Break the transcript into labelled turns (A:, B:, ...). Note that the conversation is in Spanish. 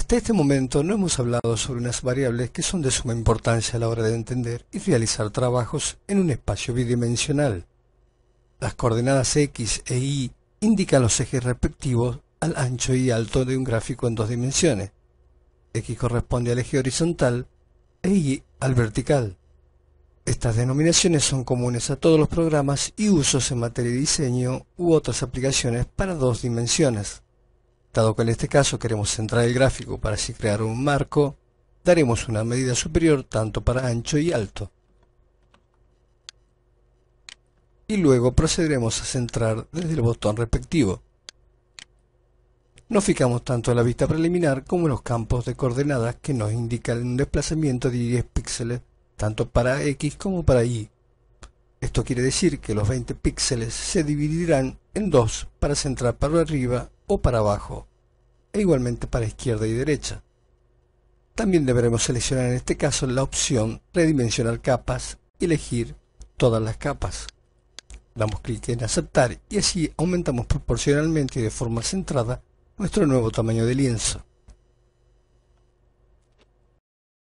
A: Hasta este momento no hemos hablado sobre unas variables que son de suma importancia a la hora de entender y realizar trabajos en un espacio bidimensional. Las coordenadas x e y indican los ejes respectivos al ancho y alto de un gráfico en dos dimensiones. x corresponde al eje horizontal e y al vertical. Estas denominaciones son comunes a todos los programas y usos en materia de diseño u otras aplicaciones para dos dimensiones. Dado que en este caso queremos centrar el gráfico para así crear un marco, daremos una medida superior tanto para ancho y alto. Y luego procederemos a centrar desde el botón respectivo. Nos fijamos tanto en la vista preliminar como en los campos de coordenadas que nos indican un desplazamiento de 10 píxeles tanto para X como para Y. Esto quiere decir que los 20 píxeles se dividirán en dos para centrar para arriba o para abajo, e igualmente para izquierda y derecha. También deberemos seleccionar en este caso la opción Redimensionar capas y elegir todas las capas. Damos clic en Aceptar y así aumentamos proporcionalmente y de forma centrada nuestro nuevo tamaño de lienzo.